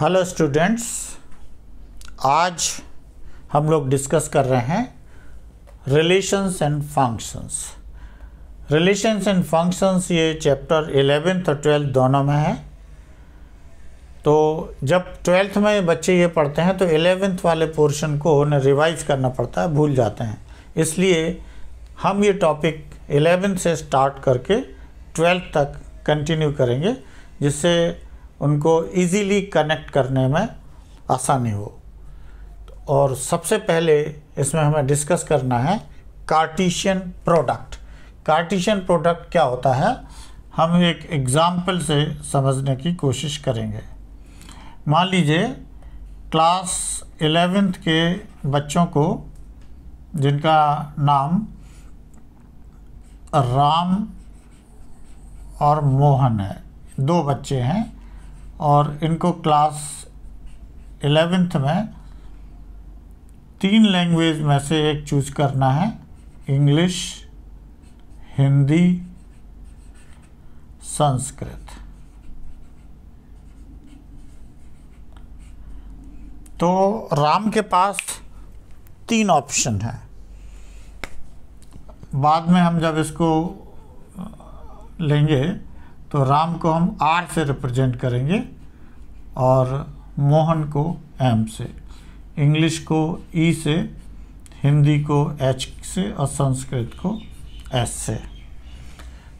Hello students आज हम लोग डिस्कस कर रहे हैं relations and functions relations and functions ये चैप्टर एलेवेंथ और ट्वेल्थ दोनों में है तो जब ट्वेल्थ में बच्चे ये पढ़ते हैं तो एलेवेंथ वाले पोर्शन को उन्हें रिवाइज करना पड़ता है भूल जाते हैं इसलिए हम ये टॉपिक एलेवेंथ से स्टार्ट करके ट्वेल्थ तक कंटिन्यू करेंगे जिससे उनको इजीली कनेक्ट करने में आसानी हो और सबसे पहले इसमें हमें डिस्कस करना है कार्टिशियन प्रोडक्ट कार्टिशियन प्रोडक्ट क्या होता है हम एक एग्ज़ाम्पल से समझने की कोशिश करेंगे मान लीजिए क्लास एलेवेंथ के बच्चों को जिनका नाम राम और मोहन है दो बच्चे हैं और इनको क्लास एलेवेंथ में तीन लैंग्वेज में से एक चूज करना है इंग्लिश हिंदी संस्कृत तो राम के पास तीन ऑप्शन है बाद में हम जब इसको लेंगे तो राम को हम आर से रिप्रेजेंट करेंगे और मोहन को एम से इंग्लिश को ई e से हिंदी को एच से और संस्कृत को एस से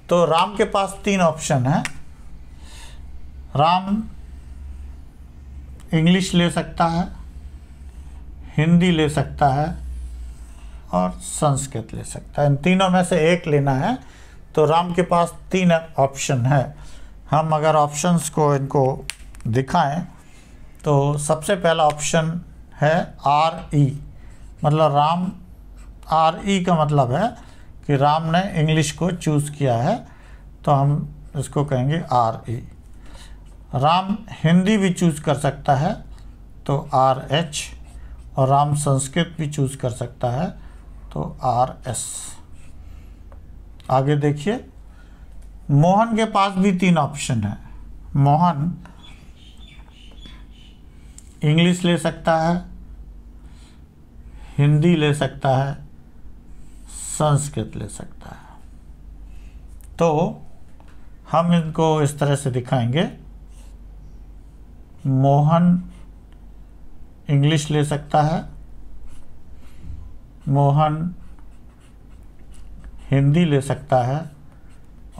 तो राम के पास तीन ऑप्शन हैं राम इंग्लिश ले सकता है हिंदी ले सकता है और संस्कृत ले सकता है इन तीनों में से एक लेना है तो राम के पास तीन ऑप्शन है हम अगर ऑप्शंस को इनको दिखाएं तो सबसे पहला ऑप्शन है आर ई e। मतलब राम आर ई e का मतलब है कि राम ने इंग्लिश को चूज़ किया है तो हम इसको कहेंगे R E e। Ram Hindi भी चूज़ कर सकता है तो आर एच और राम संस्कृत भी चूज़ कर सकता है तो आर एस आगे देखिए मोहन के पास भी तीन ऑप्शन है मोहन इंग्लिश ले सकता है हिंदी ले सकता है संस्कृत ले सकता है तो हम इनको इस तरह से दिखाएंगे मोहन इंग्लिश ले सकता है मोहन हिंदी ले सकता है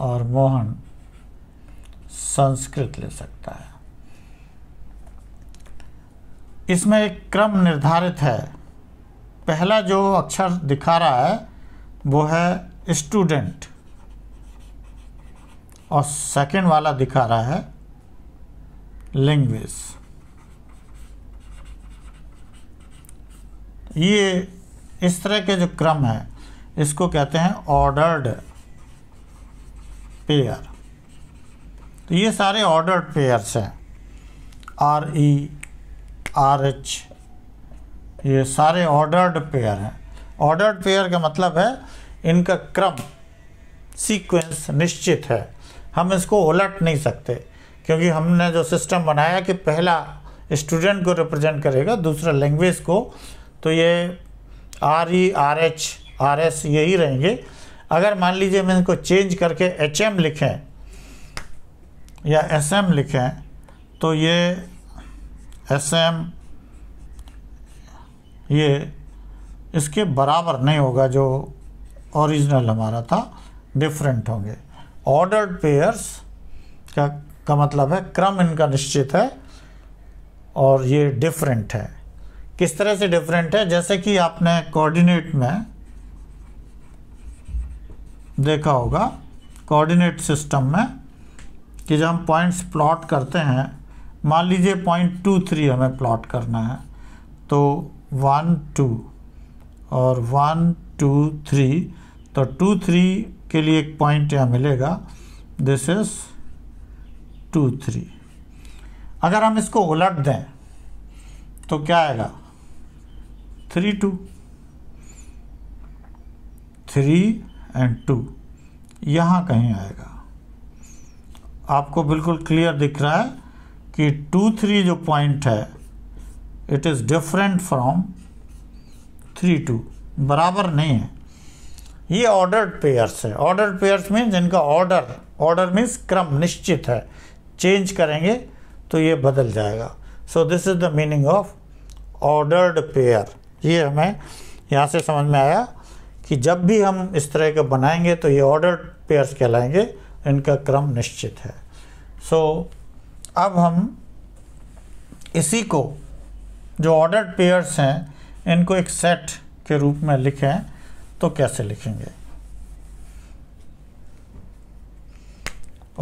और मोहन संस्कृत ले सकता है इसमें एक क्रम निर्धारित है पहला जो अक्षर दिखा रहा है वो है स्टूडेंट और सेकंड वाला दिखा रहा है लैंग्वेज ये इस तरह के जो क्रम है इसको कहते हैं ऑर्डर्ड पेयर तो ये सारे ऑर्डर्ड पेयर्स हैं आर ई आर एच ये सारे ऑर्डर्ड पेयर हैं ऑर्डर्ड पेयर का मतलब है इनका क्रम सीक्वेंस निश्चित है हम इसको उलट नहीं सकते क्योंकि हमने जो सिस्टम बनाया कि पहला स्टूडेंट को रिप्रेजेंट करेगा दूसरा लैंग्वेज को तो ये R E R H R S यही रहेंगे अगर मान लीजिए मैं इनको चेंज करके एच एम लिखें या एस एम लिखें तो ये एस एम ये इसके बराबर नहीं होगा जो ओरिजिनल हमारा था डिफरेंट होंगे ऑर्डर्ड पेयर्स का का मतलब है क्रम इनका निश्चित है और ये डिफरेंट है किस तरह से डिफरेंट है जैसे कि आपने कोऑर्डिनेट में देखा होगा कोऑर्डिनेट सिस्टम में कि जब हम पॉइंट्स प्लॉट करते हैं मान लीजिए पॉइंट टू थ्री हमें प्लॉट करना है तो वन टू और वन टू थ्री तो टू थ्री के लिए एक पॉइंट यहाँ मिलेगा दिस इज़ टू थ्री अगर हम इसको उलट दें तो क्या आएगा three two three and two यहाँ कहीं आएगा आपको बिल्कुल क्लियर दिख रहा है कि टू थ्री जो पॉइंट है it is different from three two बराबर नहीं है ये ऑर्डर्ड पेयर्स है ऑर्डर्ड पेयर्स में जिनका ऑर्डर ऑर्डर मीन्स क्रम निश्चित है चेंज करेंगे तो ये बदल जाएगा so this is the meaning of ordered pair ये हमें यहाँ से समझ में आया कि जब भी हम इस तरह के बनाएंगे तो ये ऑर्डर पेयर्स कहलाएंगे इनका क्रम निश्चित है सो so, अब हम इसी को जो ऑर्डर्ड पेयर्स हैं इनको एक सेट के रूप में लिखें तो कैसे लिखेंगे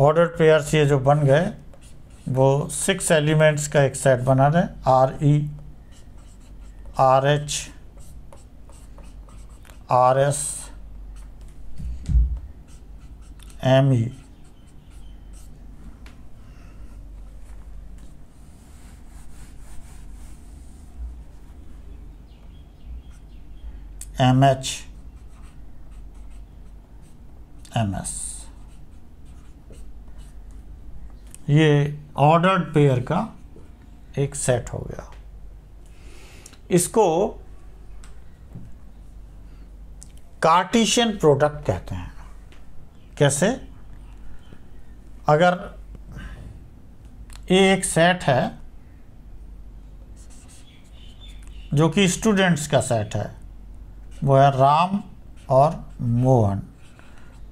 ऑर्डर्ड पेयर्स ये जो बन गए वो सिक्स एलिमेंट्स का एक सेट बना दें R E R H R S M E M H M S ये ऑर्डर्ड पेयर का एक सेट हो गया इसको कार्टिशियन प्रोडक्ट कहते हैं कैसे अगर ये एक सेट है जो कि स्टूडेंट्स का सेट है वो है राम और मोहन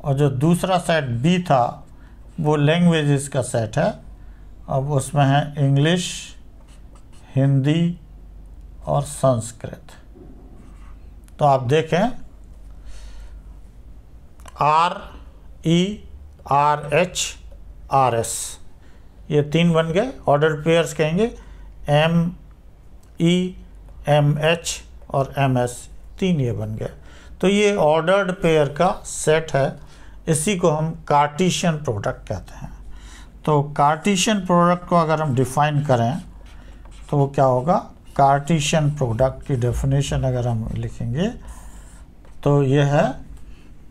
और जो दूसरा सेट बी था वो लैंग्वेजेस का सेट है अब उसमें है इंग्लिश हिंदी और संस्कृत तो आप देखें R E R H R S ये तीन बन गए ऑर्डर्ड पेयर्स कहेंगे एम ई एम एच और एम एस तीन ये बन गए तो ये ऑर्डर्ड पेयर का सेट है इसी को हम कार्टिशियन प्रोडक्ट कहते हैं तो कार्टिशियन प्रोडक्ट को अगर हम डिफाइन करें तो वो क्या होगा कार्टिशियन प्रोडक्ट की डेफिनेशन अगर हम लिखेंगे तो ये है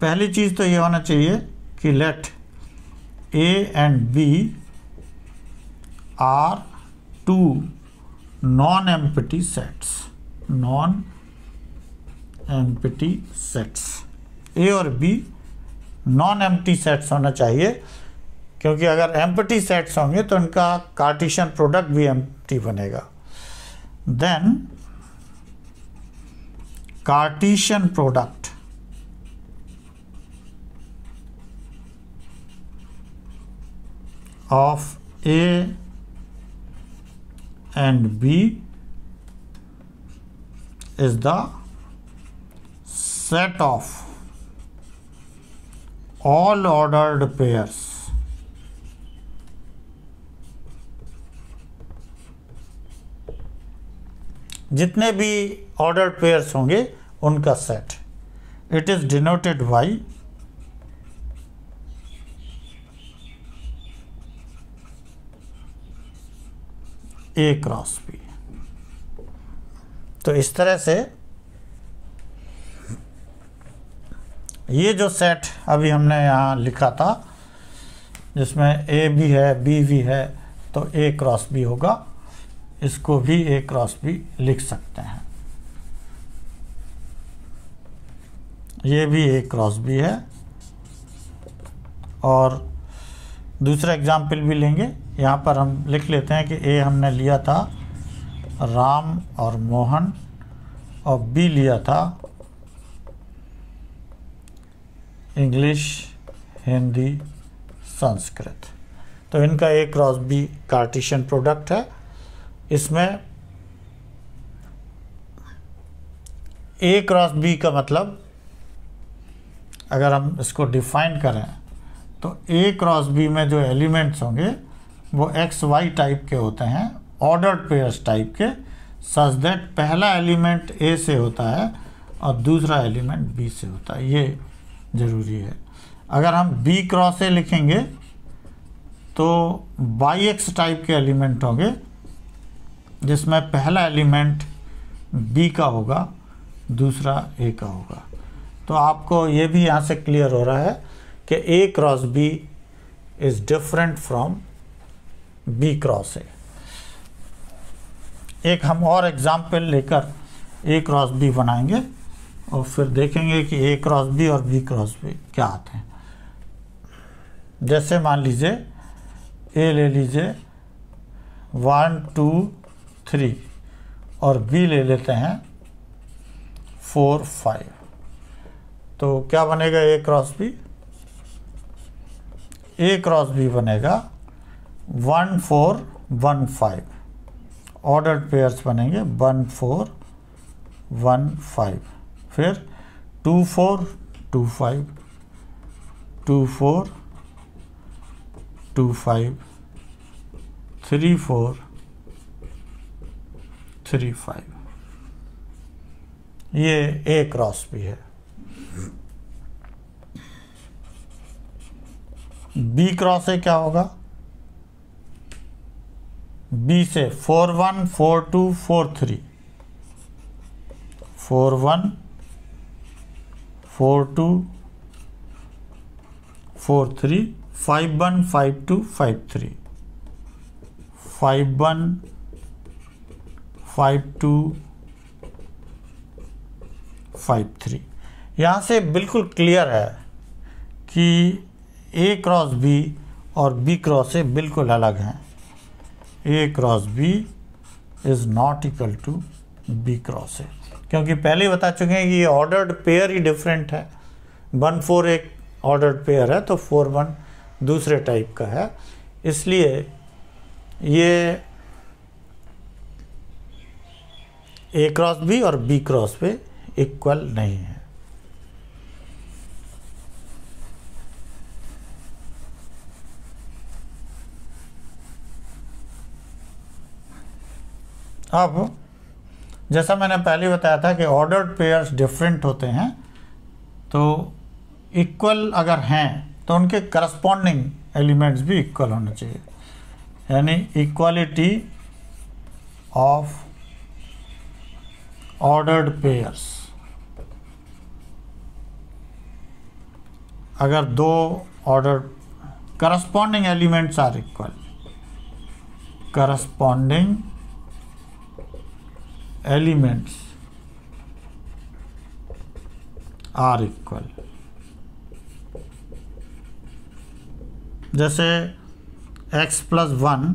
पहली चीज़ तो ये होना चाहिए कि let A and B are two non empty sets non empty sets A और बी नॉन एम्प्टी सेट्स होना चाहिए क्योंकि अगर एम्प्टी सेट्स होंगे तो इनका कार्टिशन प्रोडक्ट भी एम्प्टी बनेगा then cartesian product of A and B is the set of all ordered pairs जितने भी ऑर्डर पेयर्स होंगे उनका set it is denoted by A cross B तो इस तरह से ये जो सेट अभी हमने यहाँ लिखा था जिसमें ए भी है बी भी है तो ए क्रॉस बी होगा इसको भी ए क्रॉस बी लिख सकते हैं ये भी ए क्रॉस बी है और दूसरा एग्ज़ाम्पल भी लेंगे यहाँ पर हम लिख लेते हैं कि ए हमने लिया था राम और मोहन और बी लिया था इंग्लिश हिंदी संस्कृत तो इनका A cross B cartesian product है इसमें ए क्रॉस बी का मतलब अगर हम इसको डिफाइन करें तो ए क्रॉस बी में जो एलिमेंट्स होंगे वो एक्स वाई टाइप के होते हैं ऑर्डर्ड पेयर्स टाइप के सच दैट पहला एलिमेंट ए से होता है और दूसरा एलिमेंट बी से होता है ये ज़रूरी है अगर हम बी क्रॉस ए लिखेंगे तो बाई एक्स टाइप के एलिमेंट होंगे जिसमें पहला एलिमेंट बी का होगा दूसरा ए का होगा तो आपको ये भी यहाँ से क्लियर हो रहा है कि A cross B is different from B cross A एक हम और एग्ज़ाम्पल लेकर ए क्रॉस बी बनाएंगे और फिर देखेंगे कि ए क्रॉस बी और बी क्रॉस बी क्या आते हैं जैसे मान लीजिए ए ले लीजिए वन टू थ्री और बी ले लेते हैं फोर फाइव तो क्या बनेगा A cross B A cross B बनेगा one four one five ordered pairs बनेंगे वन फोर वन फाइव फिर two four two five two four two five three four three five ये ए क्रॉस भी है B cross ए क्या होगा B से four one four two four three four one four two four three five one five two five three five one five two five three यहाँ से बिल्कुल clear है कि ए क्रॉस बी और B cross A बिल्कुल अलग हैं A cross B is not equal to B cross A क्योंकि पहले ही बता चुके हैं कि ये ऑर्डर्ड पेयर ही डिफरेंट है वन फोर एक ऑर्डर्ड पेयर है तो फोर वन दूसरे टाइप का है इसलिए ये ए क्रॉस बी और बी क्रॉस पे इक्वल नहीं है अब जैसा मैंने पहले बताया था कि ऑर्डर्ड पेयर्स डिफरेंट होते हैं तो इक्वल अगर हैं तो उनके करस्पॉन्डिंग एलिमेंट्स भी इक्वल होने चाहिए यानी इक्वालिटी ऑफ ऑर्डर्ड पेयर्स अगर दो order corresponding elements are equal corresponding elements are equal जैसे x plus one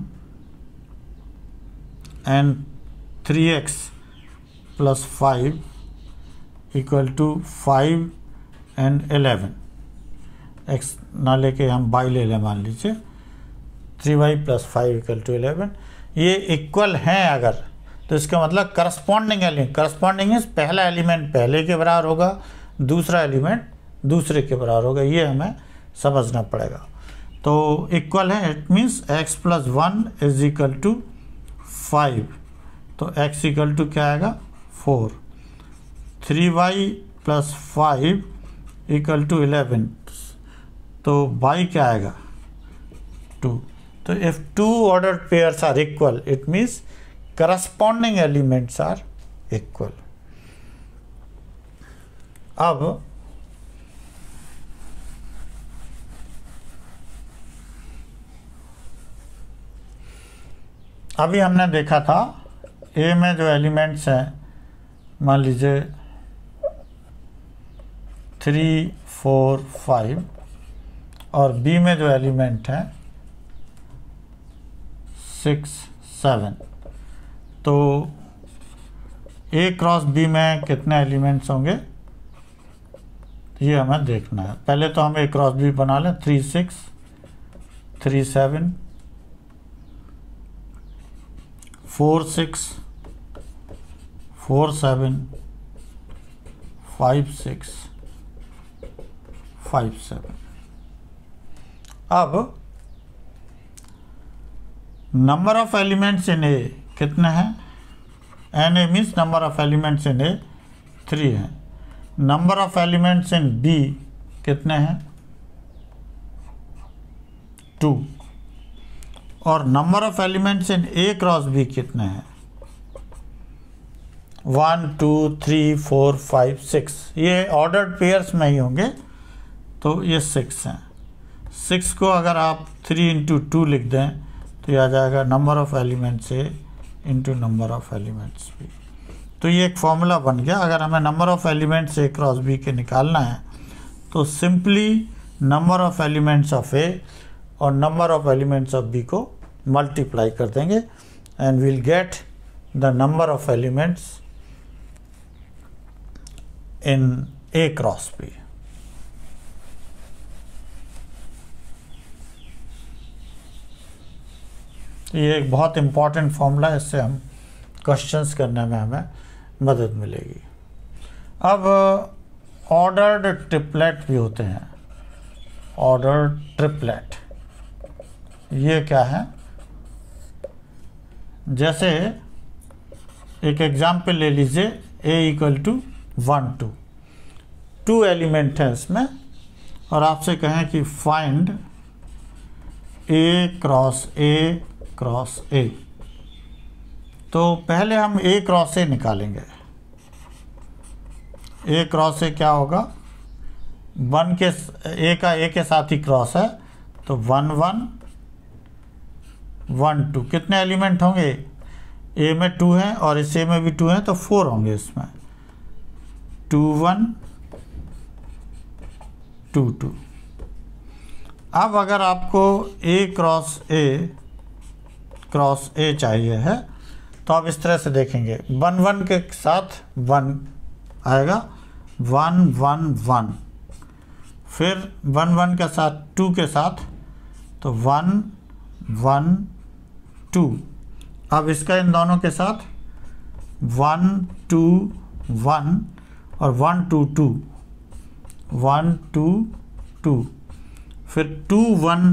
and three x plus five equal to five and eleven x ना लेके हम बाई ले लें मान लीजिए three y plus five equal to eleven ये equal हैं अगर तो इसका मतलब करस्पॉन्डिंग एलिमेंट करस्पॉन्डिंग इस पहला एलिमेंट पहले के बराबर होगा दूसरा एलिमेंट दूसरे के बराबर होगा ये हमें समझना पड़ेगा तो इक्वल है it means x plus one is equal to five तो एक्स इक्वल टू क्या आएगा four three y plus five equal to eleven तो वाई क्या आएगा टू तो if two order pairs are equal it means corresponding elements are equal अब अभी हमने देखा था ए में जो एलिमेंट्स हैं मान लीजिए थ्री फोर फाइव और बी में जो एलिमेंट हैं सिक्स सेवन तो ए क्रॉस बी में कितने एलिमेंट्स होंगे ये हमें देखना है पहले तो हम ए क्रॉस बी बना लें three six three seven four six four seven five six five seven अब number of elements in A कितने हैं n A means number of elements in A three है number of elements in B कितने हैं two और number of elements in A cross B कितने हैं one two three four five six ये ordered pairs में ही होंगे तो ये सिक्स हैं सिक्स को अगर आप थ्री इंटू टू लिख दें तो यह आ जाएगा number of elements A into number of elements B तो ये एक फॉर्मूला बन गया अगर हमें number of elements A cross B के निकालना है तो simply number of elements of A और number of elements of B को मल्टीप्लाई कर देंगे and will get the number of elements in A cross B ये एक बहुत इम्पॉर्टेंट फॉर्मूला है इससे हम क्वेश्चंस करने में हमें मदद मिलेगी अब ऑर्डर्ड ट्रिपलेट भी होते हैं ऑर्डर ट्रिपलेट ये क्या है जैसे एक एग्जाम्पल ले लीजिए A equal to one two two element है इसमें और आपसे कहें कि find A cross A cross A तो पहले हम ए क्रॉस ए निकालेंगे ए क्रॉस ए क्या होगा वन के ए का ए के साथ ही क्रॉस है तो वन वन वन टू कितने एलिमेंट होंगे ए में टू हैं और इस ए में भी टू हैं तो फोर होंगे इसमें टू वन टू टू अब अगर आपको ए क्रॉस ए क्रॉस ए चाहिए है तो आप इस तरह से देखेंगे वन वन के साथ वन आएगा वन वन वन फिर वन वन के साथ टू के साथ तो वन वन टू अब इसका इन दोनों के साथ वन टू वन और one two two one two two फिर two one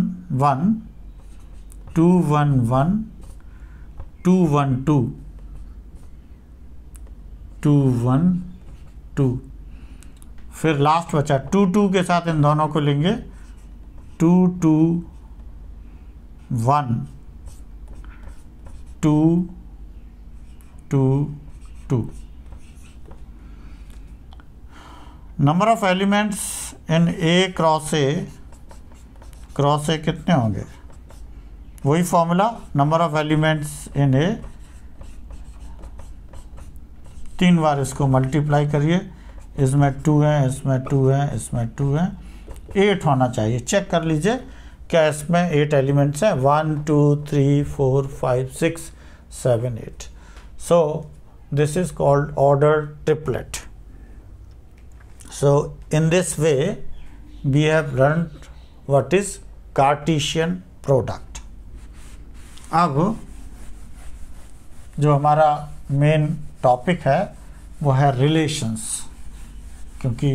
one two one one two one two two one two फिर लास्ट बचा टू टू के साथ इन दोनों को लेंगे two two one two two two number of elements in A cross A cross A कितने होंगे वही formula number of elements in A तीन बार इसको मल्टीप्लाई करिए इसमें टू है इसमें टू है इसमें टू है एट होना चाहिए चेक कर लीजिए क्या इसमें एट एलिमेंट्स हैं one two three four five six seven eight so this is called order triplet so in this way we have learn what is cartesian product अब जो हमारा मेन टॉपिक है वो है रिलेशंस क्योंकि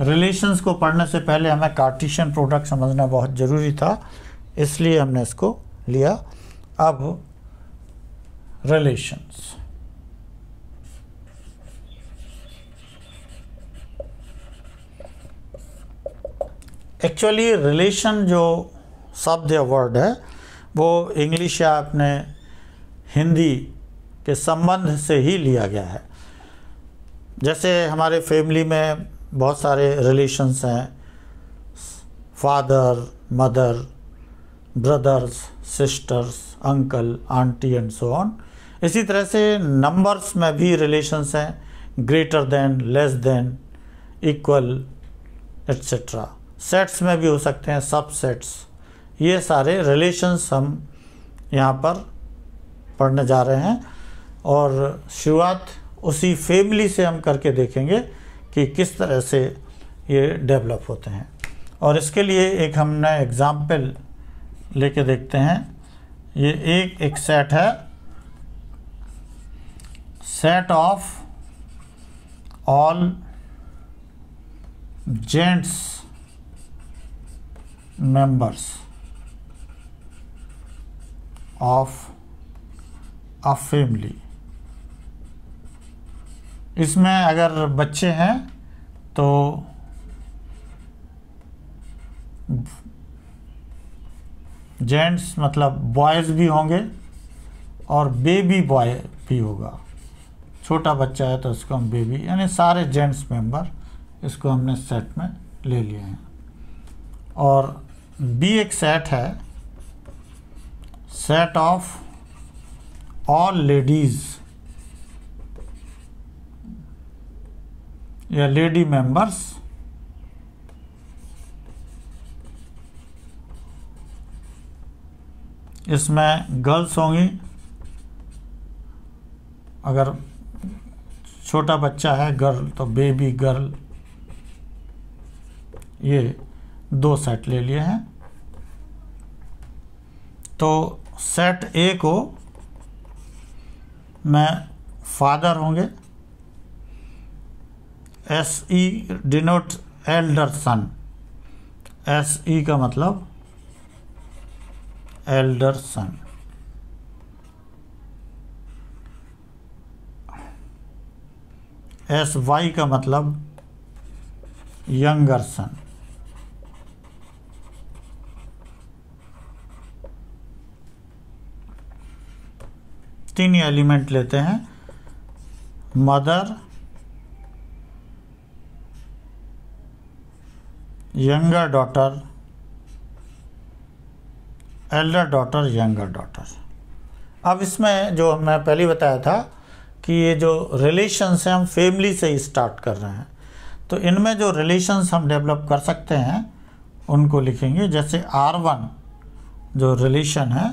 रिलेशंस को पढ़ने से पहले हमें कार्टिशियन प्रोडक्ट समझना बहुत ज़रूरी था इसलिए हमने इसको लिया अब रिलेशंस एक्चुअली रिलेशन जो शब्द या वर्ड है वो इंग्लिश या अपने हिंदी के संबंध से ही लिया गया है जैसे हमारे फैमिली में बहुत सारे रिलेशन्स हैं father mother brothers sisters uncle aunty and so on इसी तरह से नंबर्स में भी रिलेशन्स हैं greater than less than equal etcetera sets में भी हो सकते हैं सब सेट्स ये सारे रिलेशंस हम यहाँ पर पढ़ने जा रहे हैं और शुरुआत उसी फैमिली से हम करके देखेंगे कि किस तरह से ये डेवलप होते हैं और इसके लिए एक हम नए एग्ज़ाम्पल लेके देखते हैं ये एक एक सेट है set of all gents members of a family इसमें अगर बच्चे हैं तो जेंट्स मतलब बॉयज़ भी होंगे और बेबी बॉय भी होगा छोटा बच्चा है तो इसको हम बेबी यानी सारे जेंट्स मेंबर इसको हमने सेट में ले लिए हैं और बी एक सेट है set of all ladies या लेडी मेंबर्स इसमें गर्ल्स होंगी अगर छोटा बच्चा है गर्ल तो बेबी गर्ल ये दो सेट ले लिए हैं तो सेट ए को मैं फादर होंगे S E denote elder son S E का मतलब एल्डर सन एस वाई का मतलब यंगर सन तीन एलिमेंट लेते हैं mother younger daughter elder daughter younger daughter अब इसमें जो मैं पहले बताया था कि ये जो रिलेशंस हैं हम फैमिली से ही स्टार्ट कर रहे हैं तो इनमें जो रिलेशंस हम डेवलप कर सकते हैं उनको लिखेंगे जैसे आर वन जो रिलेशन है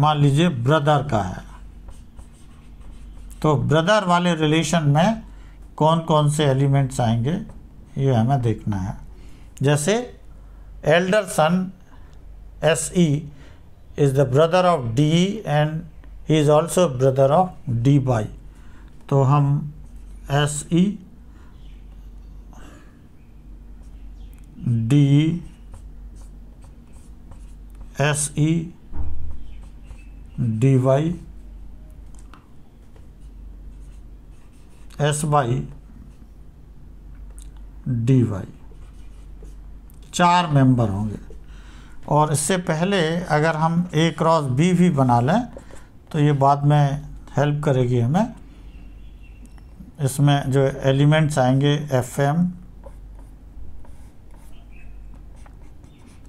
मान लीजिए ब्रदर का है तो ब्रदर वाले रिलेशन में कौन कौन से एलिमेंट्स आएंगे ये हमें देखना है जैसे elder son S E is the brother of D and he is also brother of D Y तो हम S E D S E D Y S Y D Y चार मेंबर होंगे और इससे पहले अगर हम ए क्रॉस बी भी बना लें तो ये बाद में हेल्प करेगी हमें इसमें जो एलिमेंट्स आएंगे एफ एम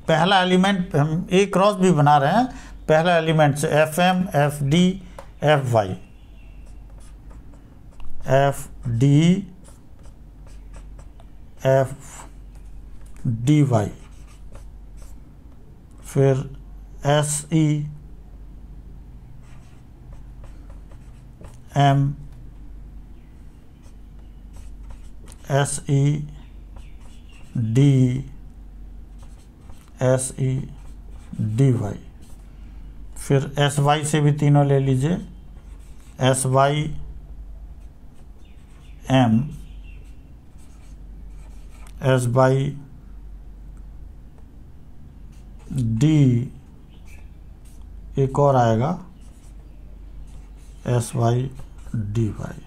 पहला एलिमेंट हम ए क्रॉस भी बना रहे हैं पहला एलिमेंट से F M F D F Y F D F D Y फिर S E M S E D S E D Y फिर एस वाई से भी तीनों ले लीजिए S Y M S Y D एक और आएगा एस वाई डी वाई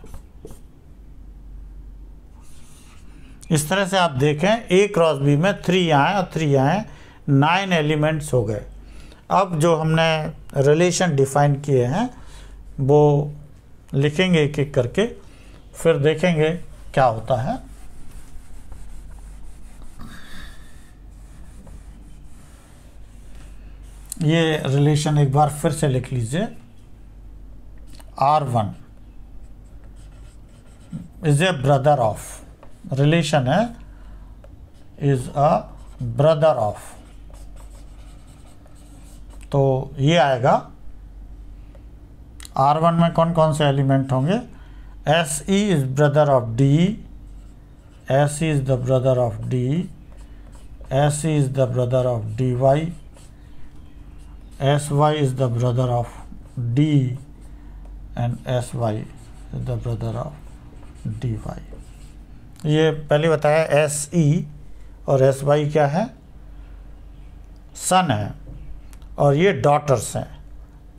इस तरह से आप देखें ए क्रॉस बी में थ्री आए और थ्री आए नाइन एलिमेंट्स हो गए अब जो हमने रिलेशन डिफाइन किए हैं वो लिखेंगे एक एक करके फिर देखेंगे क्या होता है ये रिलेशन एक बार फिर से लिख लीजिए R one is a brother of relation है इज अ ब्रदर ऑफ तो ये आएगा आर वन में कौन कौन से एलिमेंट होंगे S E is brother of D S is the brother of D S is the brother of D Y S Y is the brother of D and S Y is the brother of D Y ये पहले बताया S E e और S Y क्या है सन है और ये daughters हैं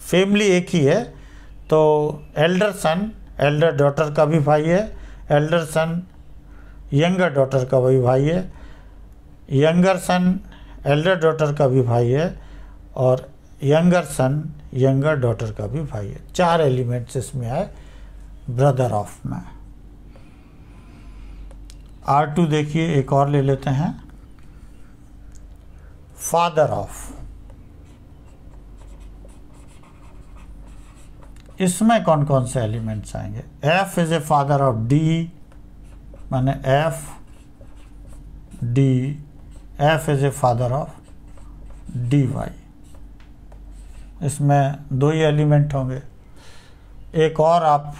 फैमिली एक ही है तो एल्डर सन एल्डर डॉटर का भी भाई है एल्डर सन यंगर डॉटर का भी भाई है यंगर सन एल्डर डॉटर का भी भाई है और यंगर सन यंगर डॉटर का भी भाई है चार एलिमेंट्स इसमें आए ब्रदर ऑफ में आर टू देखिए एक और ले लेते हैं फादर ऑफ इसमें कौन कौन से एलिमेंट्स आएंगे F is a father of D माने F D F is a father of D Y इसमें दो ही एलिमेंट होंगे एक और आप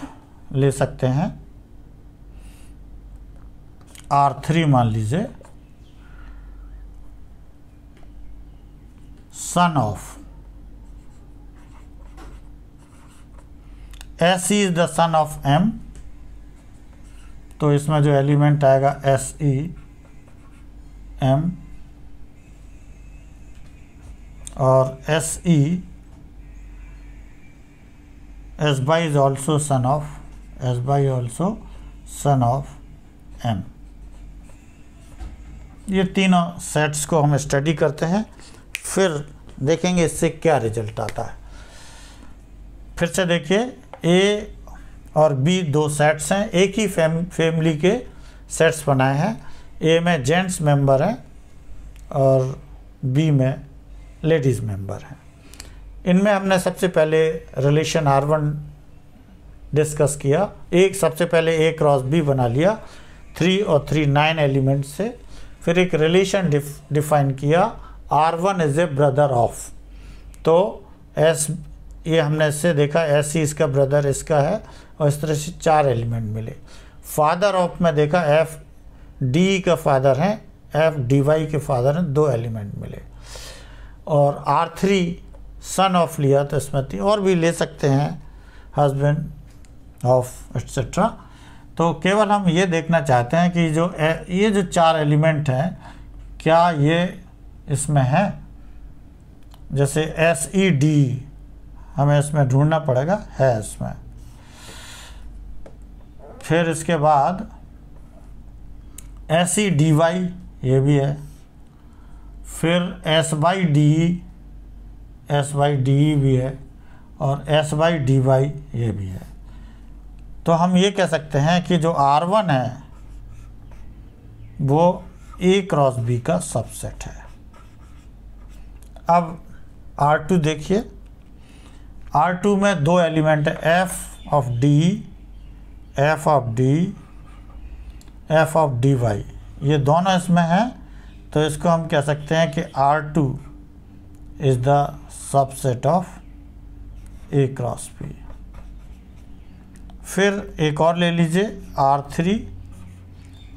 ले सकते हैं आर थ्री मान लीजिए son of S E is the son of M तो इसमें जो एलिमेंट आएगा एस ई एम और S E S Y is also son of S Y also son of M ये तीनों सेट्स को हम स्टडी करते हैं फिर देखेंगे इससे क्या रिजल्ट आता है फिर से देखिए ए और बी दो सेट्स हैं एक ही फैम फैमिली के सेट्स बनाए हैं ए में जेंट्स मेंबर हैं और बी में लेडीज़ मेंबर हैं इनमें हमने सबसे पहले रिलेशन आर वन डिस्कस किया एक सबसे पहले ए क्रॉस बी बना लिया थ्री और थ्री नाइन एलिमेंट से फिर एक रिलेशन डिफ डिफाइन किया R one is a brother of तो एस ये हमने इससे देखा एस सी इसका ब्रदर इसका है और इस तरह से चार एलिमेंट मिले फादर ऑफ में देखा एफ डी का फादर हैं एफ डी वाई के फादर हैं दो एलिमेंट मिले और आर थ्री सन ऑफ लिया तो इसमें थी और भी ले सकते हैं हस्बैंड ऑफ एट्सट्रा तो केवल हम ये देखना चाहते हैं कि जो ए, ये जो चार एलिमेंट हैं क्या ये इसमें है जैसे एस ई डी हमें इसमें ढूंढना पड़ेगा है इसमें फिर इसके बाद एस ई डी वाई ये भी है फिर S Y D S Y D भी है और एस वाई डी वाई ये भी है तो हम ये कह सकते हैं कि जो आर वन है वो ए क्रॉस बी का सबसेट है अब आर टू देखिए आर टू में दो एलिमेंट है F of D F of D F of D Y ये दोनों इसमें हैं तो इसको हम कह सकते हैं कि R two is the subset of A cross P फिर एक और ले लीजिए आर थ्री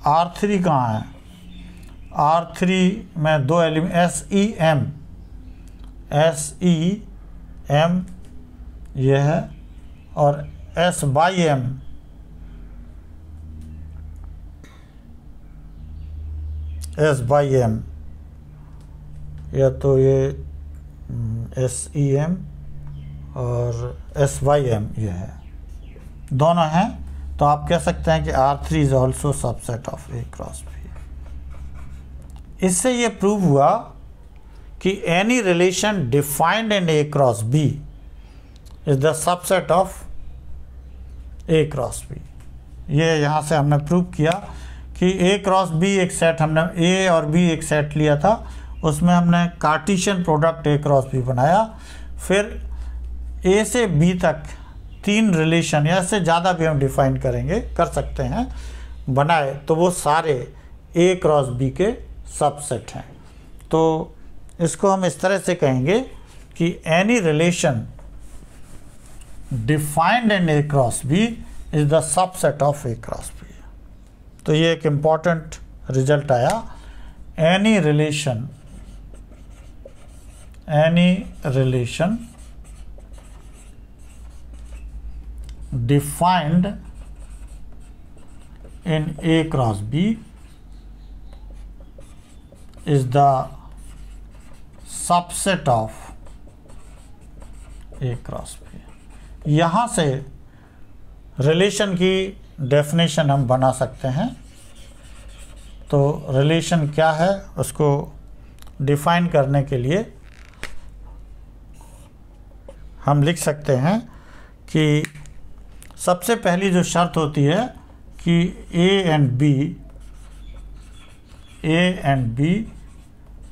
आर थ्री कहाँ है आर थ्री में दो element S E M S E M ये है और S Y M S Y M या तो ये हम्म, एस ई एम और एस वाई एम ये है दोनों हैं तो आप कह सकते हैं कि R three is also subset of A cross B इससे ये प्रूव हुआ कि any relation defined in A cross B is the subset of A cross B ये यहाँ से हमने प्रूव किया कि ए क्रॉस बी एक सेट हमने ए और बी एक सेट लिया था उसमें हमने cartesian product A cross B बनाया फिर ए से बी तक तीन रिलेशन या इससे ज़्यादा भी हम डिफाइन करेंगे कर सकते हैं बनाए तो वो सारे ए क्रॉस बी के सबसेट हैं तो इसको हम इस तरह से कहेंगे कि any relation defined in A cross B is the subset of A cross B तो ये एक इंपॉर्टेंट रिजल्ट आया any relation any relation defined in A cross B is the subset of A cross B यहाँ से relation की definition हम बना सकते हैं तो रिलेशन क्या है उसको डिफाइन करने के लिए हम लिख सकते हैं कि सबसे पहली जो शर्त होती है कि A and B A and B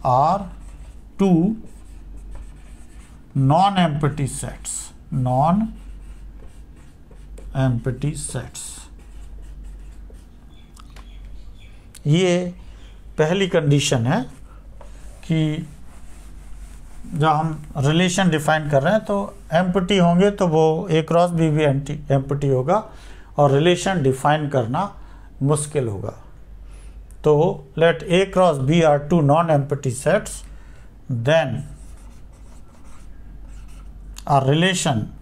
are two non empty sets non empty sets ये पहली कंडीशन है कि जब हम रिलेशन डिफाइन कर रहे हैं तो एम्पटी होंगे तो वो ए क्रॉस बी भी एंटी एम्पटी होगा और रिलेशन डिफाइन करना मुश्किल होगा तो let A cross B are two non empty sets then A relation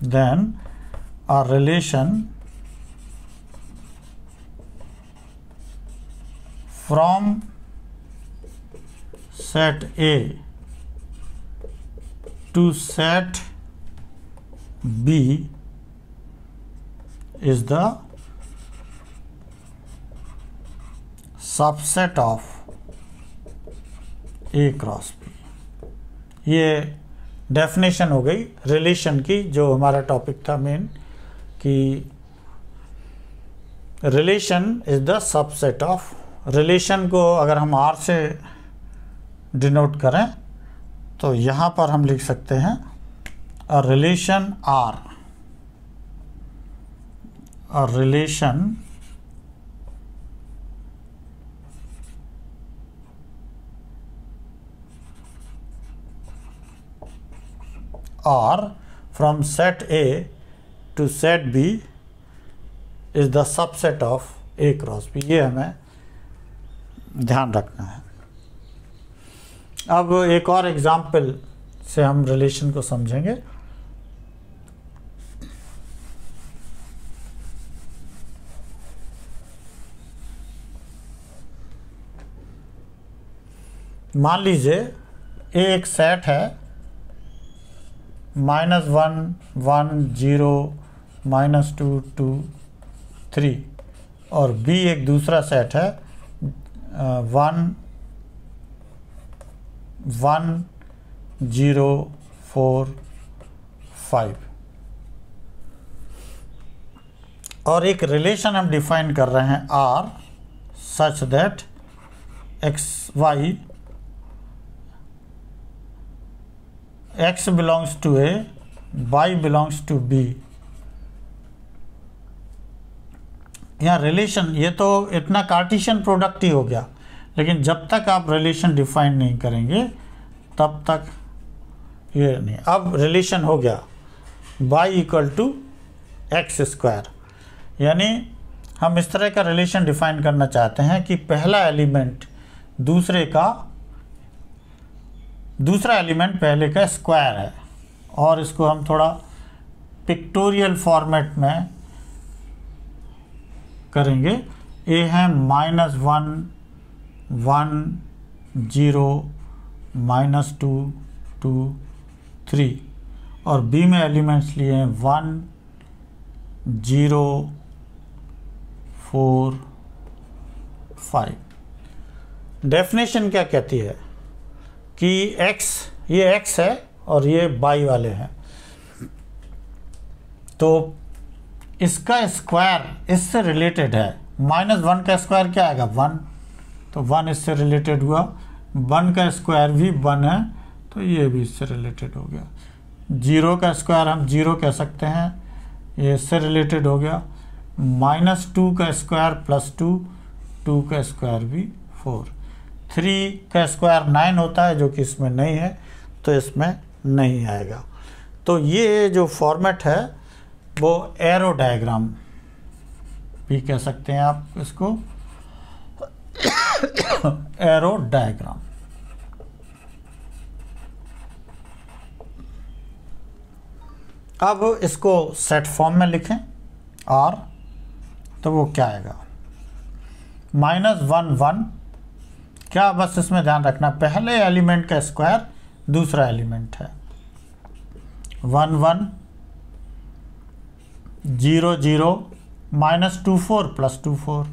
then a relation from set A to set B is the subset of A cross ये definition हो गई relation की जो हमारा टॉपिक था मेन कि relation is the subset of relation को अगर हम आर से डिनोट करें तो यहाँ पर हम लिख सकते हैं relation R relation R from set A to set B is the subset of A cross B ये हमें ध्यान रखना है अब एक और एग्जाम्पल से हम रिलेशन को समझेंगे मान लीजिए ए एक सेट है minus one one zero minus two two three और बी एक दूसरा सेट है one one zero four five और एक रिलेशन हम डिफाइन कर रहे हैं R such that x y x belongs to A y belongs to B यहाँ रिलेशन ये तो इतना कार्टिशन प्रोडक्ट ही हो गया लेकिन जब तक आप रिलेशन डिफाइन नहीं करेंगे तब तक ये नहीं अब रिलेशन हो गया y equal to x square यानी हम इस तरह का रिलेशन डिफाइन करना चाहते हैं कि पहला एलिमेंट दूसरे का दूसरा एलिमेंट पहले का स्क्वायर है और इसको हम थोड़ा पिक्टोरियल फॉर्मेट में करेंगे ए है minus one one zero minus two two three और बी में एलिमेंट्स लिए हैं one zero four five definition क्या कहती है कि एक्स ये एक्स है और ये बाई वाले हैं तो इसका स्क्वायर इससे रिलेटेड है माइनस वन का स्क्वायर क्या आएगा वन तो वन इससे रिलेटेड हुआ वन का स्क्वायर भी वन है तो ये भी इससे रिलेटेड हो गया जीरो का स्क्वायर हम जीरो कह सकते हैं ये इससे रिलेटेड हो गया माइनस टू का स्क्वायर प्लस टू टू का स्क्वायर भी फोर थ्री का स्क्वायर नाइन होता है जो कि इसमें नहीं है तो इसमें नहीं आएगा तो ये जो फॉर्मेट है वो एरो डायग्राम भी कह सकते हैं आप इसको एरो डायग्राम अब इसको सेट फॉर्म में लिखें और तो वो क्या आएगा माइनस वन वन क्या बस इसमें ध्यान रखना पहले एलिमेंट का स्क्वायर दूसरा एलिमेंट है one one zero zero minus two four plus two four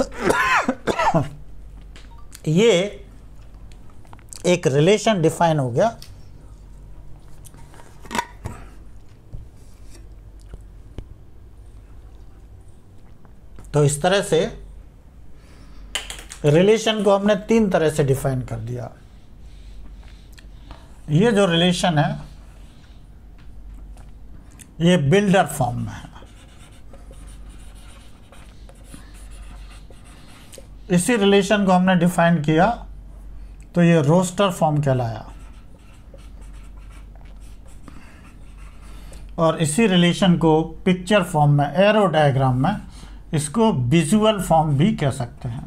ये एक रिलेशन डिफाइन हो गया तो इस तरह से रिलेशन को हमने तीन तरह से डिफाइन कर दिया ये जो रिलेशन है ये बिल्डर फॉर्म में है इसी रिलेशन को हमने डिफाइन किया तो ये रोस्टर फॉर्म कहलाया और इसी रिलेशन को पिक्चर फॉर्म में एरो डायग्राम में इसको विजुअल फॉर्म भी कह सकते हैं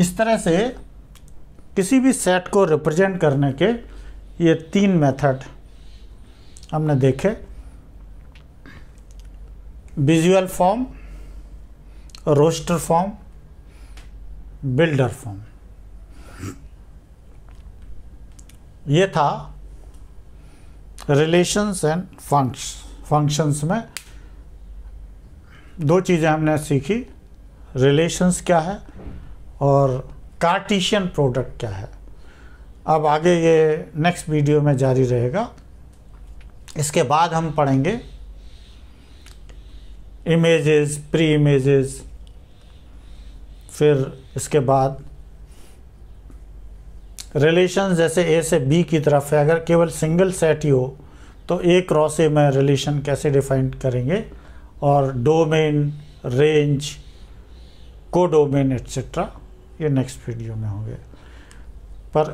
इस तरह से किसी भी सेट को रिप्रेजेंट करने के ये तीन मेथड हमने देखे visual form roster form builder form ये था रिलेशंस एंड फंक्शंस फंक्शंस में दो चीज़ें हमने सीखी रिलेशंस क्या है और कार्टिशियन प्रोडक्ट क्या है अब आगे ये नेक्स्ट वीडियो में जारी रहेगा इसके बाद हम पढ़ेंगे इमेजेस प्री इमेजेस फिर इसके बाद रिलेशन जैसे ए से बी की तरफ है अगर केवल सिंगल सेट ही हो तो ए क्रॉस ए में रिलेशन कैसे डिफाइन करेंगे और डोमेन रेंज कोडोमेन एट्सेट्रा ये नेक्स्ट वीडियो में होंगे पर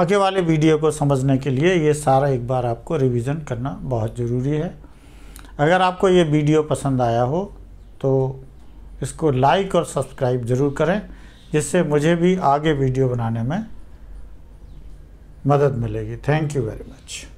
आगे वाले वीडियो को समझने के लिए ये सारा एक बार आपको रिवीजन करना बहुत ज़रूरी है अगर आपको ये वीडियो पसंद आया हो तो इसको लाइक और सब्सक्राइब ज़रूर करें जिससे मुझे भी आगे वीडियो बनाने में मदद मिलेगी थैंक यू वेरी मच